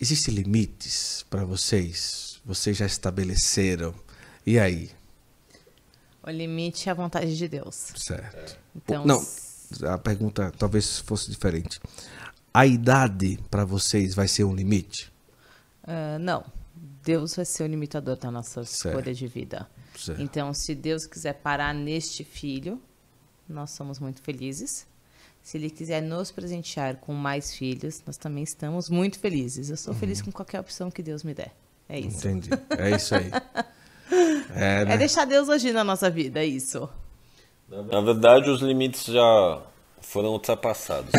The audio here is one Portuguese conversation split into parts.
Existem limites para vocês? Vocês já estabeleceram? E aí? O limite é a vontade de Deus. Certo. Então, não, a pergunta talvez fosse diferente. A idade para vocês vai ser um limite? Uh, não. Deus vai ser o limitador da nossa escolha de vida. Certo. Então, se Deus quiser parar neste filho, nós somos muito felizes. Se ele quiser nos presentear com mais filhos, nós também estamos muito felizes. Eu sou uhum. feliz com qualquer opção que Deus me der. É isso. Entendi. É isso aí. é, né? é deixar Deus agir na nossa vida, é isso. Na verdade, os limites já foram ultrapassados.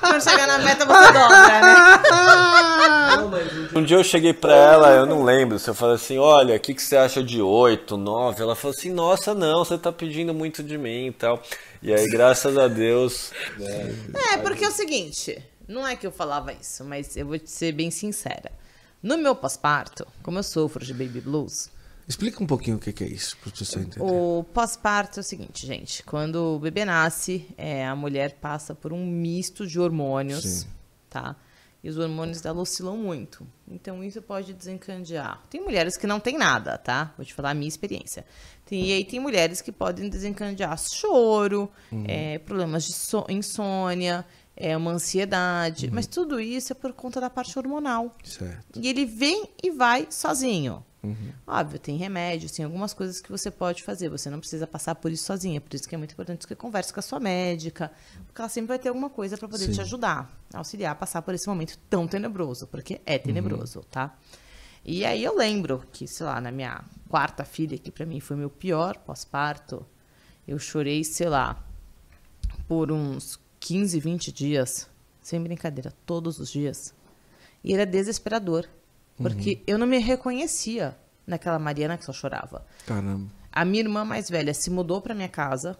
Quando chegar na meta, você dobra, né? Um dia eu cheguei pra ela, eu não lembro, se eu falei assim, olha, o que, que você acha de 8, 9? Ela falou assim, nossa, não, você tá pedindo muito de mim e tal. E aí, graças a Deus. Né, é, porque é o seguinte, não é que eu falava isso, mas eu vou ser bem sincera. No meu pós-parto, como eu sofro de baby blues. Explica um pouquinho o que é isso, para você entender. O pós-parto é o seguinte, gente. Quando o bebê nasce, é, a mulher passa por um misto de hormônios, Sim. tá? E os hormônios dela oscilam muito. Então isso pode desencadear. Tem mulheres que não tem nada, tá? Vou te falar a minha experiência. Tem, e aí tem mulheres que podem desencadear choro, uhum. é, problemas de so insônia, é, uma ansiedade. Uhum. Mas tudo isso é por conta da parte hormonal. Certo. E ele vem e vai sozinho. Uhum. Óbvio, tem remédio, tem algumas coisas que você pode fazer. Você não precisa passar por isso sozinha. Por isso que é muito importante que você converse com a sua médica, porque ela sempre vai ter alguma coisa para poder Sim. te ajudar, auxiliar a passar por esse momento tão tenebroso, porque é uhum. tenebroso, uhum. tá? E aí eu lembro que, sei lá, na minha quarta filha, que para mim foi meu pior pós-parto, eu chorei, sei lá, por uns 15, 20 dias, sem brincadeira, todos os dias. E era desesperador. Porque uhum. eu não me reconhecia naquela Mariana que só chorava. Caramba. A minha irmã mais velha se mudou para minha casa.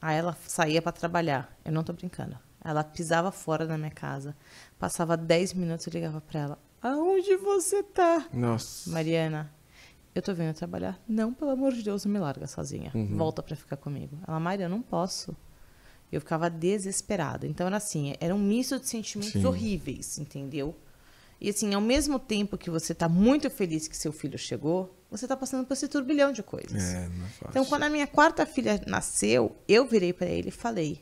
Aí ela saía para trabalhar. Eu não tô brincando. Ela pisava fora da minha casa. Passava 10 minutos e ligava para ela. Aonde você tá? Nossa. Mariana, eu tô vindo trabalhar. Não, pelo amor de Deus, não me larga sozinha. Uhum. Volta para ficar comigo. Ela, Mariana, eu não posso. Eu ficava desesperada. Então era assim, era um misto de sentimentos Sim. horríveis, entendeu? E assim, ao mesmo tempo que você está muito feliz que seu filho chegou, você está passando por esse turbilhão de coisas. É, não é Então, quando a minha quarta filha nasceu, eu virei para ele e falei: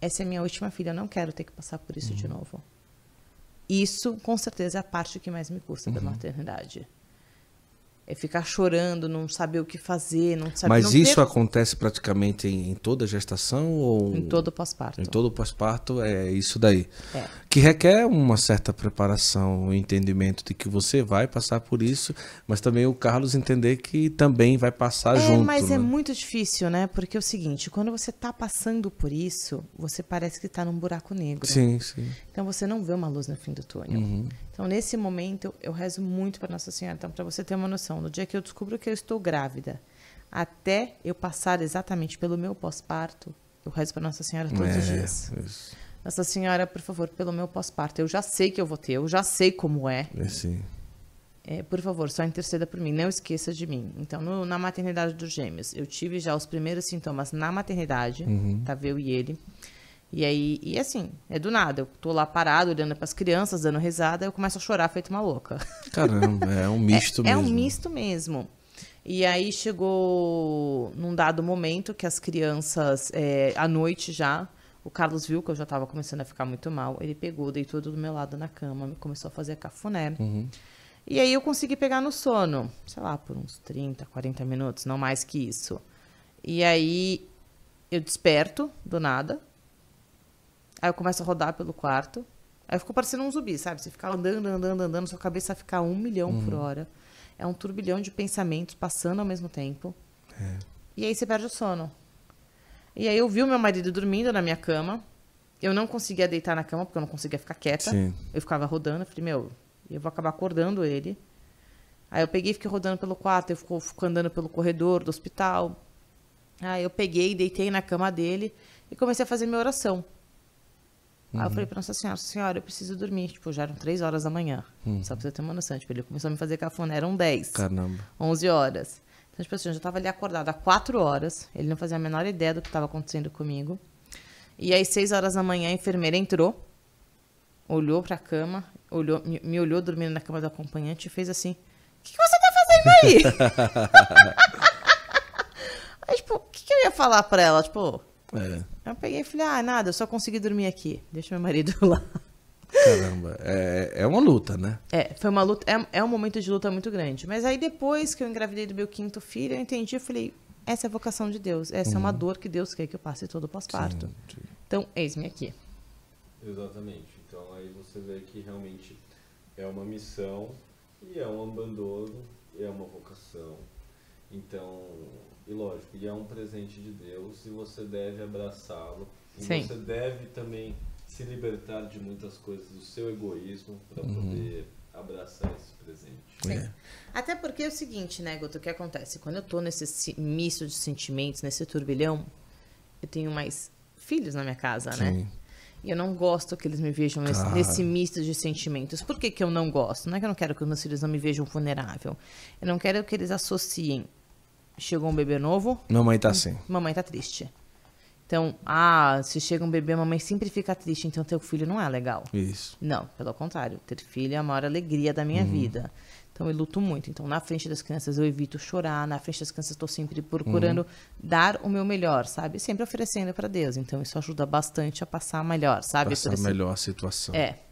essa é minha última filha, eu não quero ter que passar por isso uhum. de novo. Isso, com certeza, é a parte que mais me custa uhum. da maternidade. É ficar chorando, não saber o que fazer, não saber. Mas não isso ter... acontece praticamente em, em, toda gestação ou em todo pós-parto? Em todo pós-parto é isso daí. É que requer uma certa preparação, o um entendimento de que você vai passar por isso, mas também o Carlos entender que também vai passar é, junto. Mas é né? é muito difícil, né? Porque é o seguinte, quando você está passando por isso, você parece que está num buraco negro. Sim, sim. Então você não vê uma luz no fim do túnel. Uhum. Então nesse momento eu rezo muito para Nossa Senhora. Então para você ter uma noção, no dia que eu descubro que eu estou grávida, até eu passar exatamente pelo meu pós-parto, eu rezo para Nossa Senhora todos é, os dias. Isso. Essa senhora, por favor, pelo meu pós-parto, eu já sei que eu vou ter, eu já sei como é. É sim. É, por favor, só interceda por mim, não esqueça de mim. Então, no, na maternidade dos gêmeos, eu tive já os primeiros sintomas na maternidade, uhum. eu tá, e ele. E aí, e assim, é do nada. Eu tô lá parado, olhando para as crianças, dando risada, eu começo a chorar feito uma louca. Caramba, é um é, misto é, mesmo. É um misto mesmo. E aí chegou num dado momento que as crianças, é, à noite já, o Carlos viu que eu já estava começando a ficar muito mal. Ele pegou, deitou do meu lado na cama, começou a fazer cafuné. Uhum. E aí eu consegui pegar no sono, sei lá, por uns 30, 40 minutos, não mais que isso. E aí eu desperto do nada. Aí eu começo a rodar pelo quarto. Aí eu fico parecendo um zumbi, sabe? Você fica andando, andando, andando, sua cabeça fica um milhão uhum. por hora. É um turbilhão de pensamentos passando ao mesmo tempo. É. E aí você perde o sono. E aí eu vi o meu marido dormindo na minha cama. Eu não conseguia deitar na cama, porque eu não conseguia ficar quieta. Sim. Eu ficava rodando. Eu falei, meu, eu vou acabar acordando ele. Aí eu peguei e fiquei rodando pelo quarto. Eu fico, fico andando pelo corredor do hospital. Aí eu peguei, deitei na cama dele e comecei a fazer minha oração. Uhum. Aí eu uhum. falei pra Nossa Senhora, Senhora, eu preciso dormir. Tipo, já eram 3 horas da manhã. Uhum. Só pra você ter uma noção. Tipo, ele começou a me fazer cafuné, eram 10. Caramba. 11 horas. Então, tipo assim, eu já estava ali acordada há quatro horas, ele não fazia a menor ideia do que estava acontecendo comigo. E aí, seis horas da manhã, a enfermeira entrou, olhou para a cama, olhou, me, me, olhou dormindo na cama do acompanhante e fez assim: O que, que, você tá fazendo aí? aí, tipo, o que, que, eu ia falar para ela? Tipo, é. eu peguei e falei: Ah, nada, eu só consegui dormir aqui, deixa meu marido lá. Caramba, é, é uma luta, né? É, foi uma luta, é, é um momento de luta muito grande. Mas aí depois que eu engravidei do meu quinto filho, eu entendi, eu falei, essa é a vocação de Deus, essa uhum. é uma uhum. dor que Deus quer que eu passe todo pós-parto. Então, eis-me aqui. Exatamente. Então aí você vê que realmente é uma missão e é um abandono, e é uma vocação. Então, e lógico, e é um presente de Deus e você deve abraçá-lo. E Sim. você deve também se libertar de muitas coisas, do seu egoísmo, para uhum. poder abraçar esse presente. Sim. É. Até porque é o seguinte, né, Guto, o que acontece? Quando eu estou nesse misto de sentimentos, nesse turbilhão, eu tenho mais filhos na minha casa, né? Sim. né? E eu não gosto que eles me vejam claro. nesse, misto de sentimentos. Por que, que eu não gosto? Não é que eu não quero que os meus filhos não me vejam vulnerável. Eu não quero que eles associem. Chegou um bebê novo. Mamãe tá hum, assim. Mamãe tá triste. Então, ah, se chega um bebê, a mamãe sempre fica triste, então ter um filho não é legal. Isso. Não, pelo contrário. Ter filho é a maior alegria da minha uhum. vida. Então, eu luto muito. Então, na frente das crianças, eu evito chorar. Na frente das crianças, estou sempre procurando uhum. dar o meu melhor, sabe? Sempre oferecendo para Deus. Então, isso ajuda bastante a passar melhor, sabe? Passar esse... melhor a situação. É.